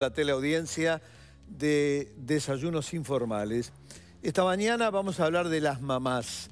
la teleaudiencia de Desayunos Informales. Esta mañana vamos a hablar de las mamás,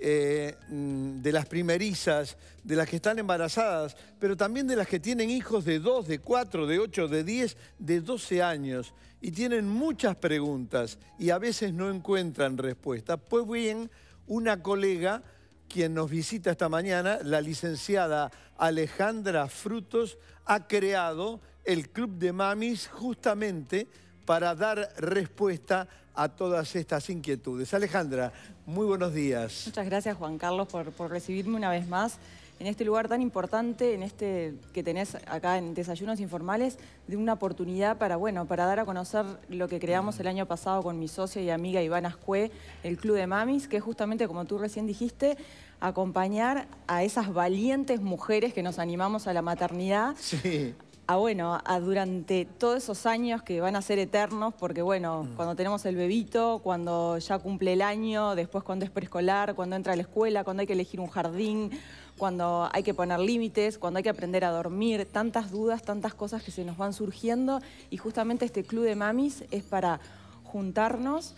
eh, mm, de las primerizas, de las que están embarazadas, pero también de las que tienen hijos de 2, de 4, de 8, de 10, de 12 años y tienen muchas preguntas y a veces no encuentran respuesta. Pues bien, una colega quien nos visita esta mañana, la licenciada Alejandra Frutos ha creado el Club de Mamis justamente para dar respuesta a todas estas inquietudes. Alejandra, muy buenos días. Muchas gracias Juan Carlos por, por recibirme una vez más en este lugar tan importante, en este que tenés acá en Desayunos Informales, de una oportunidad para, bueno, para dar a conocer lo que creamos el año pasado con mi socia y amiga Ivana Ascue, el Club de Mamis, que es justamente, como tú recién dijiste, acompañar a esas valientes mujeres que nos animamos a la maternidad, sí. Ah, bueno, a durante todos esos años que van a ser eternos, porque bueno, mm. cuando tenemos el bebito, cuando ya cumple el año, después cuando es preescolar, cuando entra a la escuela, cuando hay que elegir un jardín, cuando hay que poner límites, cuando hay que aprender a dormir, tantas dudas, tantas cosas que se nos van surgiendo y justamente este club de mamis es para juntarnos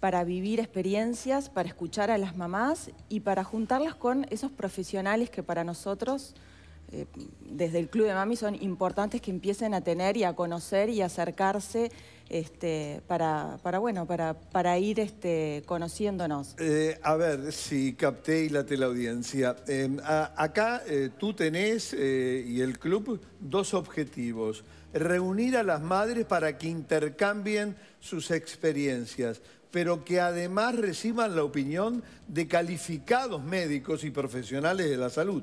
para vivir experiencias, para escuchar a las mamás y para juntarlas con esos profesionales que para nosotros eh, desde el Club de Mami son importantes que empiecen a tener y a conocer y acercarse este, para, bueno, para, ir este, conociéndonos. Eh, a ver, si capté y la audiencia. Em, acá eh, tú tenés y el club dos objetivos. Reunir a las madres para que intercambien sus experiencias pero que además reciban la opinión de calificados médicos y profesionales de la salud.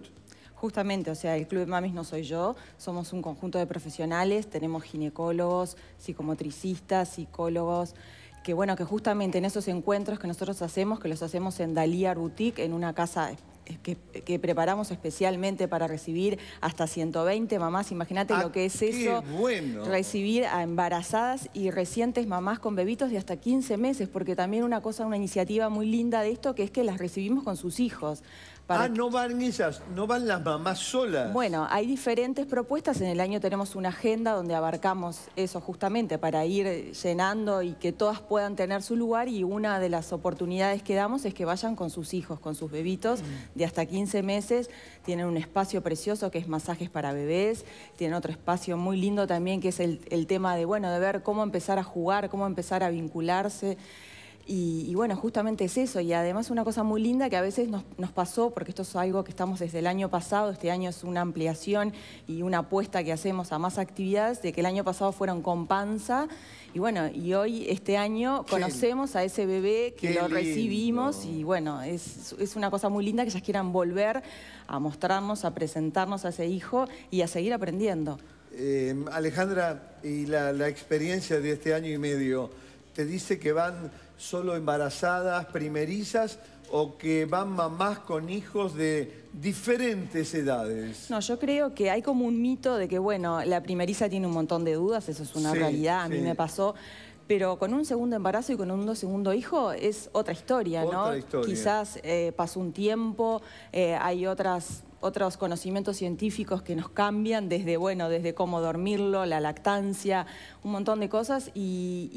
Justamente, o sea, el Club de Mamis no soy yo, somos un conjunto de profesionales, tenemos ginecólogos, psicomotricistas, psicólogos, que bueno, que justamente en esos encuentros que nosotros hacemos, que los hacemos en Dalía Boutique, en una casa eh, que, preparamos especialmente para recibir hasta 120 mamás. Imagínate ah, lo que es eso. Recibir a embarazadas y recientes mamás con bebitos de hasta 15 meses, porque también una cosa, una iniciativa muy linda de esto, que es que las recibimos con sus hijos. Ah, no van ellas, no van las mamás solas. Bueno, hay diferentes propuestas. En el año tenemos una agenda donde abarcamos eso justamente para ir llenando y que todas puedan tener su lugar y una de las oportunidades que damos es que vayan con sus hijos, con sus bebitos mm. de hasta 15 meses. Tienen un espacio precioso que es masajes para bebés, tienen otro espacio muy lindo también que es el, el tema de, bueno, de ver cómo empezar a jugar, cómo empezar a vincularse. Y, bueno, justamente es eso. Y además una cosa muy linda que a veces nos, pasó, porque esto es algo que estamos desde el año pasado, este año es una ampliación y una apuesta que hacemos a más actividades, de que el año pasado fueron con panza. Y bueno, y hoy, este año, conocemos a ese bebé que lo recibimos y bueno, es, una cosa muy linda que ellas quieran volver a mostrarnos, a presentarnos a ese hijo y a seguir aprendiendo. Eh, Alejandra, y la experiencia de este año y medio, te dice que van solo embarazadas, primerizas o que van mamás con hijos de diferentes edades. No, yo creo que hay como un mito de que, bueno, la primeriza tiene un montón de dudas, eso es una realidad, a mí me pasó pero con un segundo embarazo y con un segundo hijo es otra historia, ¿no? Quizás eh, pasó un tiempo, eh, hay otras otros conocimientos científicos que nos cambian desde, bueno, desde cómo dormirlo, la lactancia, un montón de cosas y,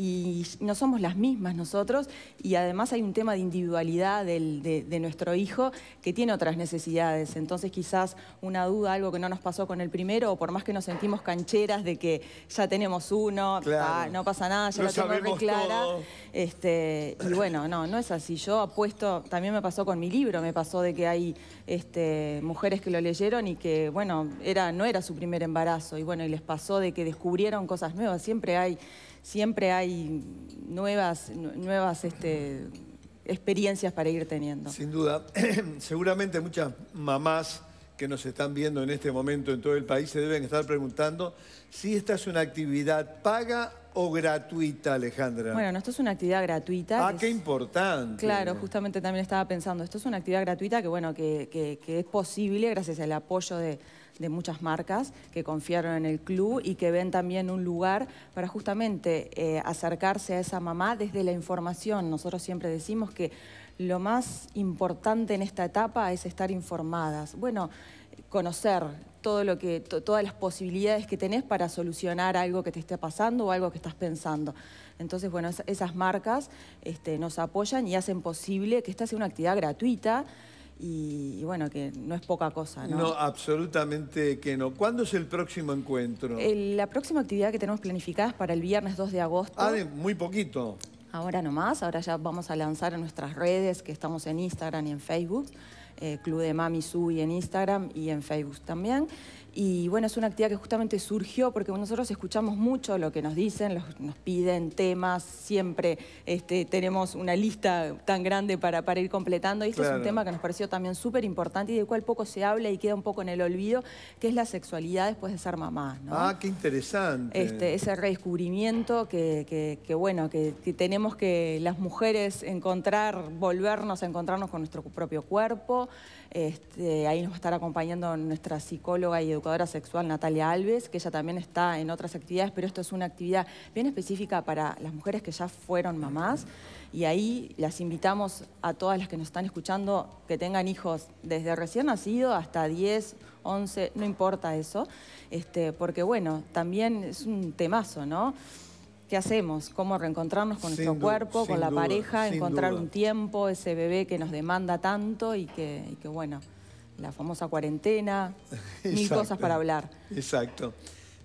no somos las mismas nosotros y además hay un tema de individualidad de, nuestro hijo que tiene otras necesidades. Entonces quizás una duda, algo que no nos pasó con el primero o por más que nos sentimos cancheras de que ya tenemos uno, no pasa nada, ya lo, tenemos tengo clara. Este, y bueno, no, no es así. Yo apuesto, también me pasó con mi libro, me pasó de que hay este, mujeres que lo leyeron y que, bueno, era, no era su primer embarazo y bueno, y les pasó de que descubrieron cosas nuevas. Siempre hay, siempre hay nuevas, nuevas este, experiencias para ir teniendo. Sin duda. Seguramente muchas mamás que nos están viendo en este momento en todo el país se deben estar preguntando si esta es una actividad paga o gratuita, Alejandra? Bueno, esto es una actividad gratuita. Ah, qué importante. Claro, justamente también estaba pensando, esto es una actividad gratuita que, bueno, que, es posible gracias al apoyo de, muchas marcas que confiaron en el club y que ven también un lugar para justamente eh, acercarse a esa mamá desde la información. Nosotros siempre decimos que lo más importante en esta etapa es estar informadas. Bueno, conocer todo lo que, todas las posibilidades que tenés para solucionar algo que te esté pasando o algo que estás pensando. Entonces, bueno, esas marcas este, nos apoyan y hacen posible que esta sea una actividad gratuita y, bueno, que no es poca cosa, ¿no? No, absolutamente que no. ¿Cuándo es el próximo encuentro? la próxima actividad que tenemos planificada es para el viernes 2 de agosto. Ah, muy poquito ahora nomás, ahora ya vamos a lanzar en nuestras redes, que estamos en Instagram y en Facebook, eh, Club de Mami Sui en Instagram y en Facebook también. Y bueno, es una actividad que justamente surgió porque nosotros escuchamos mucho lo que nos dicen, nos piden temas, siempre este, tenemos una lista tan grande para, ir completando. Y este es un tema que nos pareció también súper importante y del cual poco se habla y queda un poco en el olvido, que es la sexualidad después de ser mamá. Ah, qué interesante. Este, ese redescubrimiento que, bueno, que tenemos que las mujeres encontrar, volvernos a encontrarnos con nuestro propio cuerpo. Este, ahí nos va a estar acompañando nuestra psicóloga y educadora sexual Natalia Alves, que ella también está en otras actividades, pero esto es una actividad bien específica para las mujeres que ya fueron mamás. Y ahí las invitamos a todas las que nos están escuchando que tengan hijos desde recién nacido hasta 10, 11, no importa eso, este, porque bueno, también es un temazo, ¿no? ¿Qué hacemos? ¿Cómo reencontrarnos con nuestro cuerpo, con la pareja, encontrar un tiempo, ese bebé que nos demanda tanto y que, bueno, la famosa cuarentena, mil cosas para hablar. Exacto.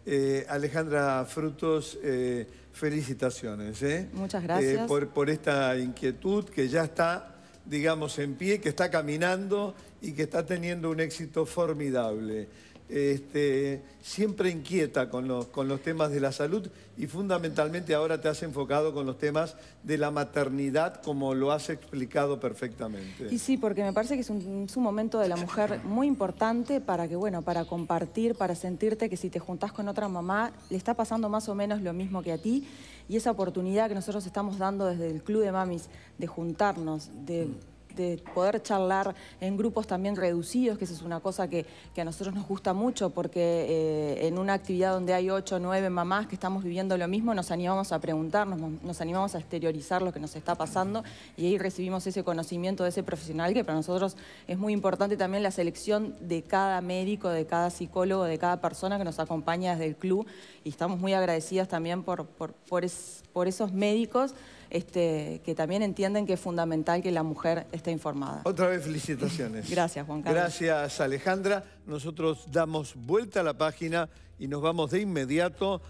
Eh, Alejandra Frutos, eh, felicitaciones. ¿eh? Muchas gracias. por, esta inquietud que ya está, digamos, en pie, que está caminando y que está teniendo un éxito formidable. Este, siempre inquieta con los, con los temas de la salud y fundamentalmente ahora te has enfocado con los temas de la maternidad como lo has explicado perfectamente. Y sí, porque me parece que es un, momento de la mujer muy importante para que, bueno, para compartir, para sentirte que si te juntás con otra mamá le está pasando más o menos lo mismo que a ti y esa oportunidad que nosotros estamos dando desde el Club de Mamis de juntarnos, de... Mm de poder charlar en grupos también reducidos, que eso es una cosa que, a nosotros nos gusta mucho porque eh, en una actividad donde hay ocho o nueve mamás que estamos viviendo lo mismo, nos animamos a preguntarnos, nos animamos a exteriorizar lo que nos está pasando y ahí recibimos ese conocimiento de ese profesional que para nosotros es muy importante también la selección de cada médico, de cada psicólogo, de cada persona que nos acompaña desde el club y estamos muy agradecidas también por, por esos médicos este, que también entienden que es fundamental que la mujer esté informada. Otra vez felicitaciones. Gracias, Juan Carlos. Gracias, Alejandra. Nosotros damos vuelta a la página y nos vamos de inmediato